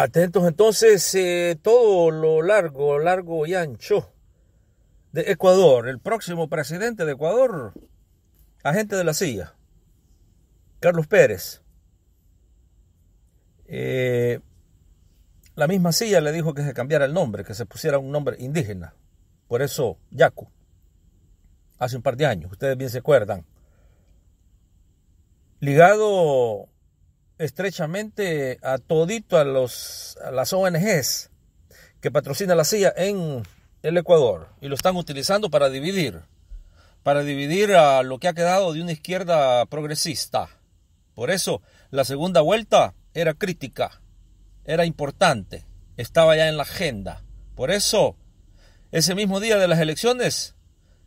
Atentos entonces eh, todo lo largo, largo y ancho de Ecuador, el próximo presidente de Ecuador, agente de la silla, Carlos Pérez. Eh, la misma silla le dijo que se cambiara el nombre, que se pusiera un nombre indígena. Por eso, Yacu, hace un par de años, ustedes bien se acuerdan. Ligado estrechamente a todito a, los, a las ONGs que patrocinan la CIA en el Ecuador y lo están utilizando para dividir, para dividir a lo que ha quedado de una izquierda progresista. Por eso la segunda vuelta era crítica, era importante, estaba ya en la agenda. Por eso, ese mismo día de las elecciones,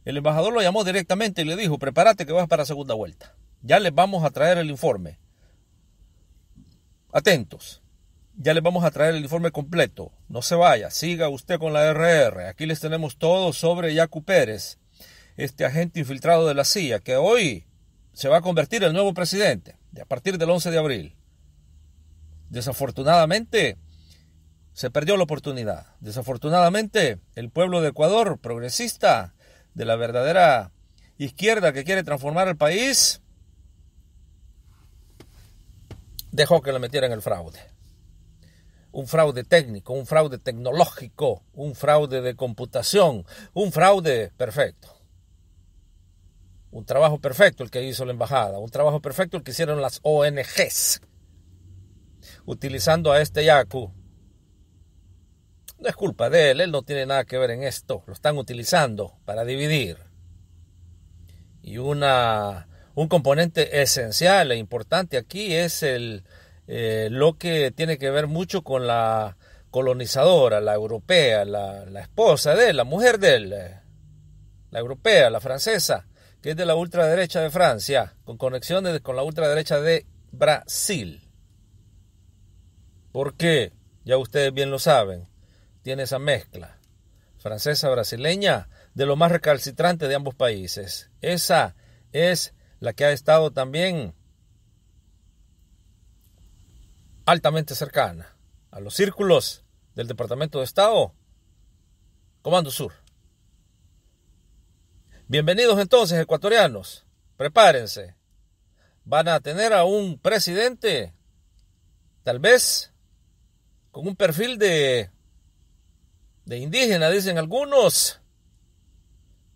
el embajador lo llamó directamente y le dijo, prepárate que vas para segunda vuelta. Ya les vamos a traer el informe. Atentos. Ya les vamos a traer el informe completo. No se vaya, siga usted con la RR. Aquí les tenemos todo sobre Yacu Pérez, este agente infiltrado de la CIA, que hoy se va a convertir en el nuevo presidente, a partir del 11 de abril. Desafortunadamente, se perdió la oportunidad. Desafortunadamente, el pueblo de Ecuador, progresista, de la verdadera izquierda que quiere transformar el país, dejó que le metieran el fraude. Un fraude técnico, un fraude tecnológico, un fraude de computación, un fraude perfecto. Un trabajo perfecto el que hizo la embajada, un trabajo perfecto el que hicieron las ONGs, utilizando a este Yaku. No es culpa de él, él no tiene nada que ver en esto, lo están utilizando para dividir. Y una un componente esencial e importante aquí es el, eh, lo que tiene que ver mucho con la colonizadora, la europea, la, esposa de él, la mujer de él, eh, la europea, la francesa, que es de la ultraderecha de Francia, con conexiones con la ultraderecha de Brasil. porque Ya ustedes bien lo saben, tiene esa mezcla francesa-brasileña de lo más recalcitrante de ambos países. Esa es la que ha estado también altamente cercana a los círculos del Departamento de Estado, Comando Sur. Bienvenidos entonces, ecuatorianos, prepárense. Van a tener a un presidente, tal vez, con un perfil de, de indígena, dicen algunos,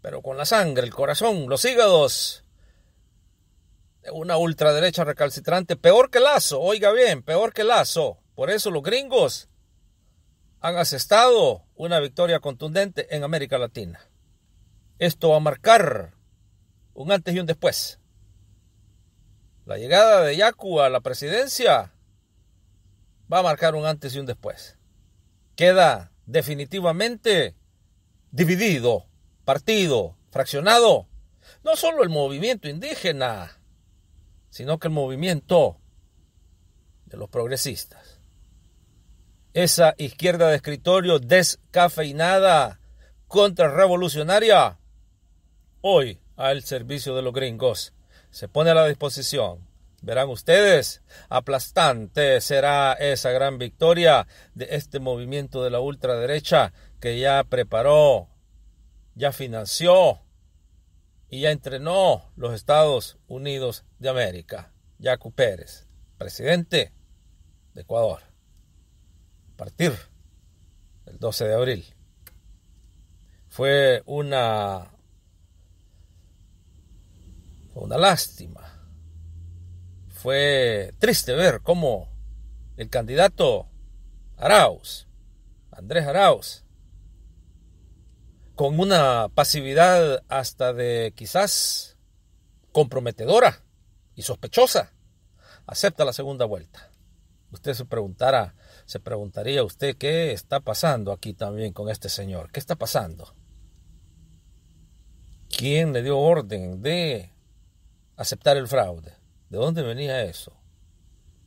pero con la sangre, el corazón, los hígados una ultraderecha recalcitrante, peor que Lazo, oiga bien, peor que Lazo. Por eso los gringos han asestado una victoria contundente en América Latina. Esto va a marcar un antes y un después. La llegada de Yacu a la presidencia va a marcar un antes y un después. Queda definitivamente dividido, partido, fraccionado, no solo el movimiento indígena, sino que el movimiento de los progresistas. Esa izquierda de escritorio descafeinada, contrarrevolucionaria, hoy al servicio de los gringos, se pone a la disposición. Verán ustedes, aplastante será esa gran victoria de este movimiento de la ultraderecha que ya preparó, ya financió y ya entrenó los Estados Unidos de América, Jaco Pérez, presidente de Ecuador, a partir del 12 de abril. Fue una, una lástima, fue triste ver cómo el candidato Arauz, Andrés Arauz, con una pasividad hasta de quizás comprometedora y sospechosa, acepta la segunda vuelta. Usted se preguntara, se preguntaría usted qué está pasando aquí también con este señor, qué está pasando. ¿Quién le dio orden de aceptar el fraude? ¿De dónde venía eso?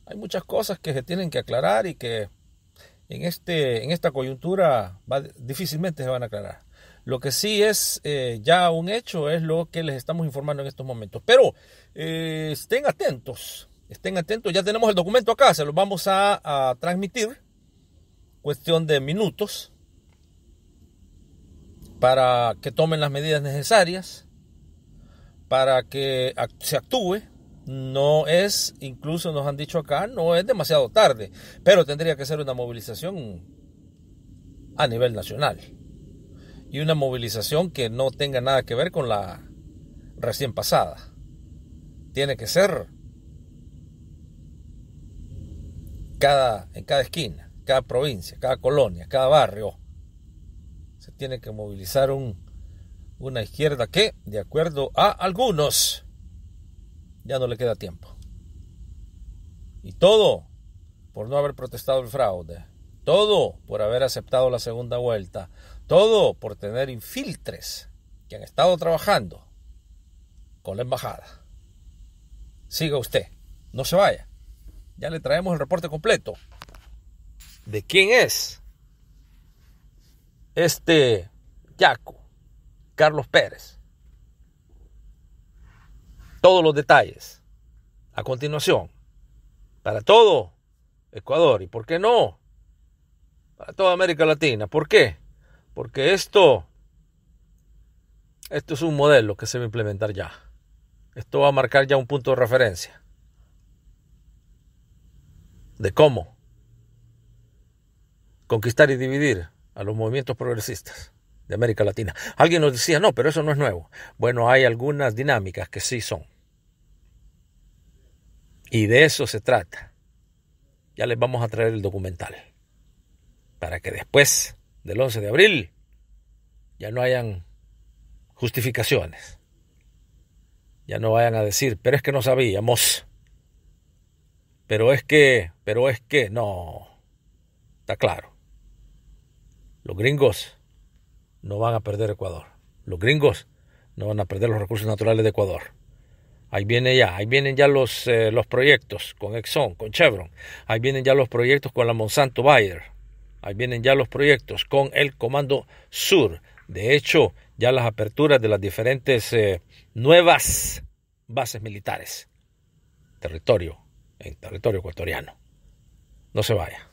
Hay muchas cosas que se tienen que aclarar y que en, este, en esta coyuntura difícilmente se van a aclarar. Lo que sí es eh, ya un hecho es lo que les estamos informando en estos momentos. Pero eh, estén atentos, estén atentos. Ya tenemos el documento acá, se lo vamos a, a transmitir. Cuestión de minutos para que tomen las medidas necesarias, para que se actúe. No es, incluso nos han dicho acá, no es demasiado tarde, pero tendría que ser una movilización a nivel nacional y una movilización que no tenga nada que ver con la recién pasada. Tiene que ser cada, en cada esquina, cada provincia, cada colonia, cada barrio. Se tiene que movilizar un, una izquierda que, de acuerdo a algunos, ya no le queda tiempo. Y todo por no haber protestado el fraude. Todo por haber aceptado la segunda vuelta. Todo por tener infiltres que han estado trabajando con la embajada. Siga usted, no se vaya. Ya le traemos el reporte completo de quién es este Yaco, Carlos Pérez. Todos los detalles a continuación. Para todo Ecuador y, ¿por qué no? Para toda América Latina. ¿Por qué? Porque esto, esto es un modelo que se va a implementar ya. Esto va a marcar ya un punto de referencia. De cómo conquistar y dividir a los movimientos progresistas de América Latina. Alguien nos decía, no, pero eso no es nuevo. Bueno, hay algunas dinámicas que sí son. Y de eso se trata. Ya les vamos a traer el documental. Para que después del 11 de abril ya no hayan justificaciones. Ya no vayan a decir, pero es que no sabíamos. Pero es que, pero es que, no. Está claro. Los gringos no van a perder Ecuador. Los gringos no van a perder los recursos naturales de Ecuador. Ahí viene ya, ahí vienen ya los, eh, los proyectos con Exxon, con Chevron. Ahí vienen ya los proyectos con la Monsanto Bayer. Ahí vienen ya los proyectos con el Comando Sur. De hecho, ya las aperturas de las diferentes eh, nuevas bases militares. Territorio, en territorio ecuatoriano. No se vaya.